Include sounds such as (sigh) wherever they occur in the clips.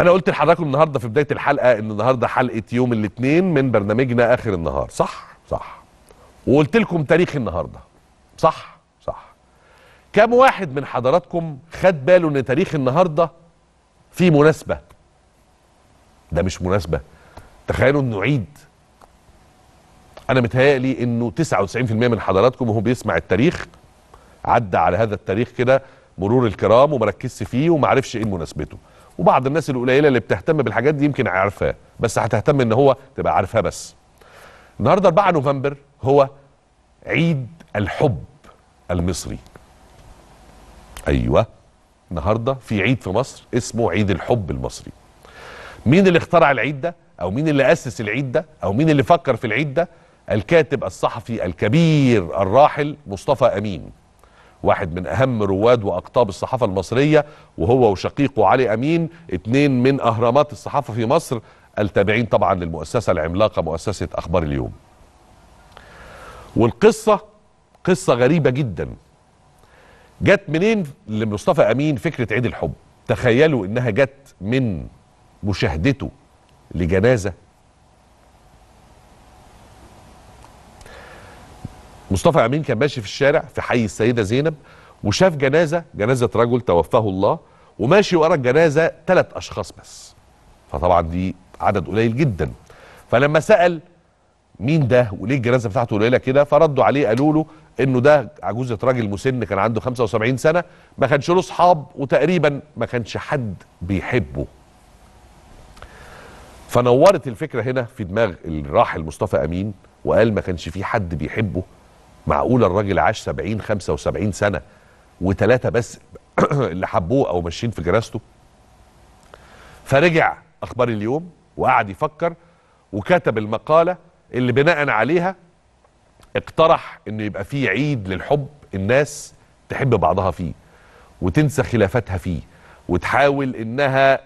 انا قلت لحضراتكم النهارده في بدايه الحلقه ان النهارده حلقه يوم الاثنين من برنامجنا اخر النهار صح صح وقلت لكم تاريخ النهارده صح صح كم واحد من حضراتكم خد باله ان تاريخ النهارده فيه مناسبه ده مش مناسبه تخيلوا انه عيد انا متهيألي انه 99% من حضراتكم وهو بيسمع التاريخ عدى على هذا التاريخ كده مرور الكرام ومركزش فيه ومعرفش ايه مناسبته وبعض الناس القليله اللي بتهتم بالحاجات دي يمكن عارفاه بس هتهتم ان هو تبقى عارفاه بس النهارده 4 نوفمبر هو عيد الحب المصري ايوه النهارده في عيد في مصر اسمه عيد الحب المصري مين اللي اخترع العيد ده او مين اللي اسس العيد ده او مين اللي فكر في العيد ده الكاتب الصحفي الكبير الراحل مصطفى امين واحد من اهم رواد واقطاب الصحافه المصريه وهو وشقيقه علي امين اتنين من اهرامات الصحافه في مصر التابعين طبعا للمؤسسه العملاقه مؤسسه اخبار اليوم. والقصه قصه غريبه جدا. جت منين لمصطفى امين فكره عيد الحب؟ تخيلوا انها جت من مشاهدته لجنازه مصطفى امين كان ماشي في الشارع في حي السيده زينب وشاف جنازه جنازه رجل توفاه الله وماشي ورا الجنازه ثلاث اشخاص بس فطبعا دي عدد قليل جدا فلما سال مين ده وليه الجنازه بتاعته قليله كده فردوا عليه قالوا له انه ده عجوزه راجل مسن كان عنده 75 سنه ما كانش له اصحاب وتقريبا ما كانش حد بيحبه فنورت الفكره هنا في دماغ الراحل مصطفى امين وقال ما كانش في حد بيحبه معقول الراجل عاش 70 75 سنه وثلاثه بس (clears throat) اللي حبوه او ماشيين في جراسته فرجع اخبار اليوم وقعد يفكر وكتب المقاله اللي بناء عليها اقترح انه يبقى فيه عيد للحب الناس تحب بعضها فيه وتنسى خلافاتها فيه وتحاول انها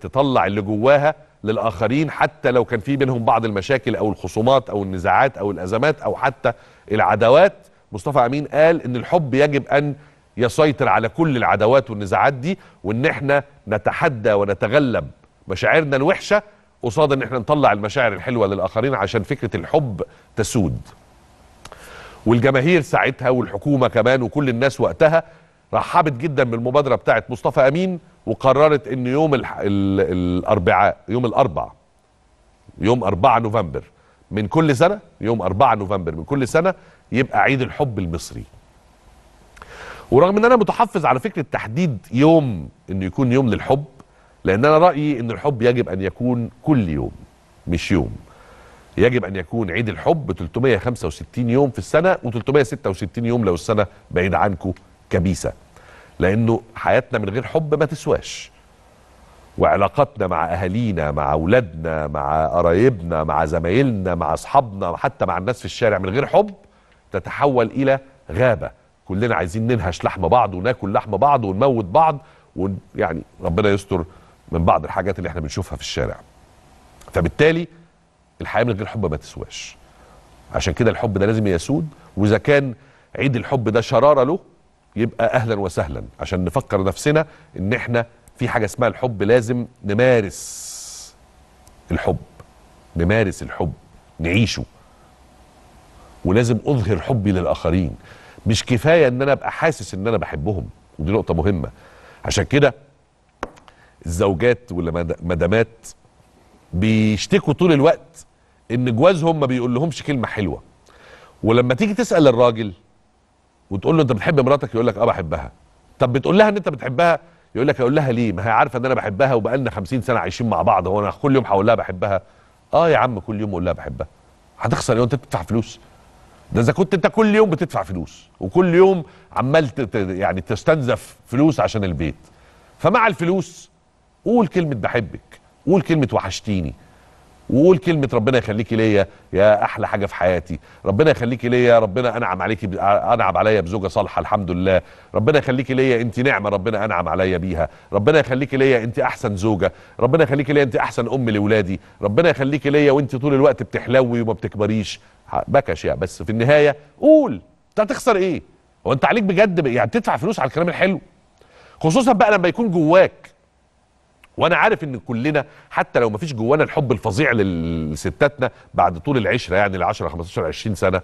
تطلع اللي جواها للاخرين حتى لو كان في بينهم بعض المشاكل او الخصومات او النزاعات او الازمات او حتى العداوات مصطفى امين قال ان الحب يجب ان يسيطر على كل العداوات والنزاعات دي وان احنا نتحدى ونتغلب مشاعرنا الوحشه قصاد ان احنا نطلع المشاعر الحلوه للاخرين عشان فكره الحب تسود والجماهير ساعتها والحكومه كمان وكل الناس وقتها رحبت جدا بالمبادره بتاعت مصطفى امين وقررت ان يوم الاربعاء يوم الاربعاء يوم 4 نوفمبر من كل سنه يوم 4 نوفمبر من كل سنه يبقى عيد الحب المصري ورغم ان انا متحفظ على فكره تحديد يوم انه يكون يوم للحب لان انا رايي ان الحب يجب ان يكون كل يوم مش يوم يجب ان يكون عيد الحب 365 يوم في السنه و366 يوم لو السنه بعيد عنكم كبيسه لانه حياتنا من غير حب ما تسواش وعلاقاتنا مع اهالينا مع اولادنا مع قرايبنا مع زمايلنا مع اصحابنا حتى مع الناس في الشارع من غير حب تتحول الى غابه كلنا عايزين ننهش لحم بعض وناكل لحم بعض ونموت بعض ويعني ربنا يستر من بعض الحاجات اللي احنا بنشوفها في الشارع فبالتالي الحياه من غير حب ما تسواش عشان كده الحب ده لازم يسود واذا كان عيد الحب ده شراره له يبقى اهلا وسهلا عشان نفكر نفسنا ان احنا في حاجه اسمها الحب لازم نمارس الحب نمارس الحب نعيشه ولازم اظهر حبي للاخرين مش كفايه ان انا ابقى حاسس ان انا بحبهم ودي نقطه مهمه عشان كده الزوجات والمدامات بيشتكوا طول الوقت ان جوازهم ما بيقول لهمش كلمه حلوه ولما تيجي تسال الراجل وتقول له انت بتحب مراتك يقول لك اه بحبها طب بتقول لها ان انت بتحبها يقول لك اقول لها ليه ما هي عارفه ان انا بحبها وبقالنا 50 سنه عايشين مع بعض هو انا كل يوم هقول لها بحبها اه يا عم كل يوم اقول لها بحبها هتخسر لو انت بتدفع فلوس ده اذا كنت انت كل يوم بتدفع فلوس وكل يوم عمال يعني تستنزف فلوس عشان البيت فمع الفلوس قول كلمه بحبك قول كلمه وحشتيني وقول كلمه ربنا يخليكي ليا يا احلى حاجه في حياتي ربنا يخليكي ليا ربنا انعم عليكي ب... انعم عليا بزوجه صالحه الحمد لله ربنا يخليكي ليا انت نعمه ربنا انعم عليا بيها ربنا يخليكي ليا انت احسن زوجه ربنا يخليكي ليا انت احسن ام لاولادي ربنا يخليكي ليا وانت طول الوقت بتحلوي وما بتكبريش بكش يعني بس في النهايه قول انت هتخسر ايه هو انت عليك بجد يعني تدفع فلوس على الكلام الحلو خصوصا بقى لما يكون جواك وانا عارف ان كلنا حتى لو ما فيش جوانا الحب الفظيع لستاتنا بعد طول العشره يعني ال 10 15 20 سنه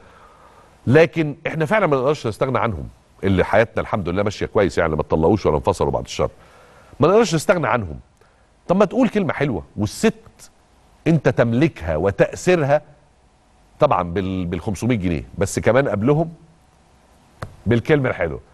لكن احنا فعلا ما نقدرش نستغنى عنهم اللي حياتنا الحمد لله ماشيه كويس يعني ما اتطلقوش ولا انفصلوا بعد الشر ما نقدرش نستغنى عنهم طب ما تقول كلمه حلوه والست انت تملكها وتاثيرها طبعا بال 500 جنيه بس كمان قبلهم بالكلمه الحلوه